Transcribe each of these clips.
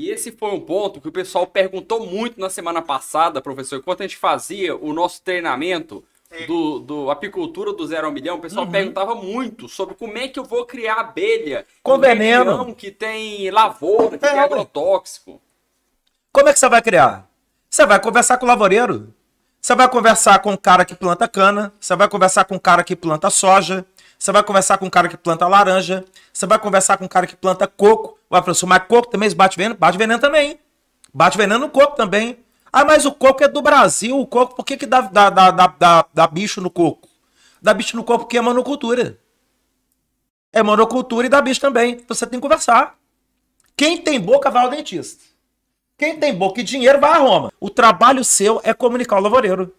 E esse foi um ponto que o pessoal perguntou muito na semana passada, professor, enquanto a gente fazia o nosso treinamento é. do, do apicultura do zero ao milhão, o pessoal uhum. perguntava muito sobre como é que eu vou criar abelha com veneno que tem lavoura, que é, tem agrotóxico. Como é que você vai criar? Você vai conversar com o lavoureiro. Você vai conversar com o cara que planta cana, você vai conversar com o cara que planta soja, você vai conversar com um cara que planta laranja. Você vai conversar com um cara que planta coco. Vai, professor, mas coco também bate veneno? Bate veneno também. Bate veneno no coco também. Ah, mas o coco é do Brasil. O coco, por que, que dá, dá, dá, dá, dá bicho no coco? Dá bicho no coco porque é monocultura. É monocultura e dá bicho também. Então você tem que conversar. Quem tem boca vai ao dentista. Quem tem boca e dinheiro vai a Roma. O trabalho seu é comunicar o lavoureiro.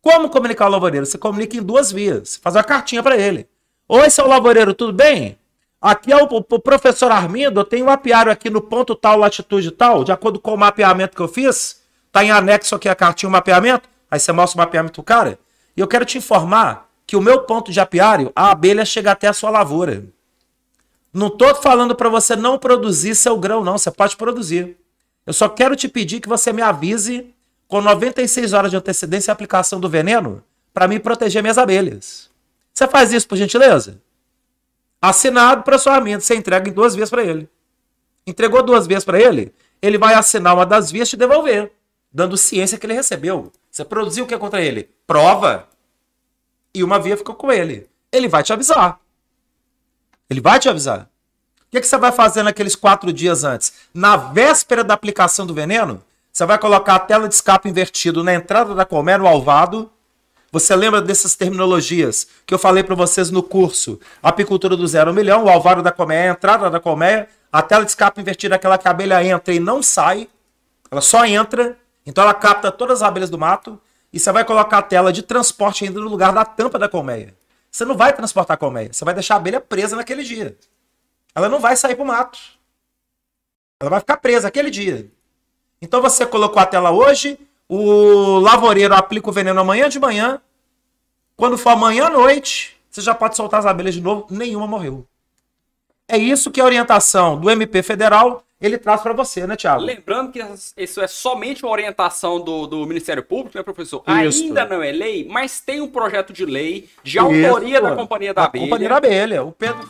Como comunicar o lavoureiro? Você comunica em duas vias. Você faz uma cartinha para ele. Oi, seu Lavoreiro, tudo bem? Aqui é o, o professor Armindo, eu tenho o um apiário aqui no ponto tal, latitude tal, de acordo com o mapeamento que eu fiz, tá em anexo aqui a cartinha, o mapeamento, aí você mostra o mapeamento do cara, e eu quero te informar que o meu ponto de apiário, a abelha chega até a sua lavoura. Não tô falando para você não produzir seu grão, não, você pode produzir. Eu só quero te pedir que você me avise com 96 horas de antecedência a aplicação do veneno para me proteger minhas abelhas. Você faz isso por gentileza? Assinado para sua amiga, você entrega em duas vezes para ele. Entregou duas vezes para ele, ele vai assinar uma das vias e te devolver, dando ciência que ele recebeu. Você produziu o que é contra ele? Prova. E uma via ficou com ele. Ele vai te avisar. Ele vai te avisar. O que, é que você vai fazer naqueles quatro dias antes? Na véspera da aplicação do veneno, você vai colocar a tela de escape invertido na entrada da colmeia, no alvado, você lembra dessas terminologias que eu falei para vocês no curso? Apicultura do zero milhão, o alvaro da colmeia, a entrada da colmeia, a tela de escape invertida, aquela que a abelha entra e não sai, ela só entra, então ela capta todas as abelhas do mato, e você vai colocar a tela de transporte ainda no lugar da tampa da colmeia. Você não vai transportar a colmeia, você vai deixar a abelha presa naquele dia. Ela não vai sair para o mato. Ela vai ficar presa aquele dia. Então você colocou a tela hoje, o lavoureiro aplica o veneno amanhã de manhã, quando for amanhã à noite, você já pode soltar as abelhas de novo, nenhuma morreu. É isso que a orientação do MP federal ele traz para você, né, Tiago? Lembrando que isso é somente uma orientação do, do Ministério Público, né, professor? Isso. Ainda não é lei, mas tem um projeto de lei de autoria isso, da Companhia da Abelha. Companhia da Abelha. O Pedro.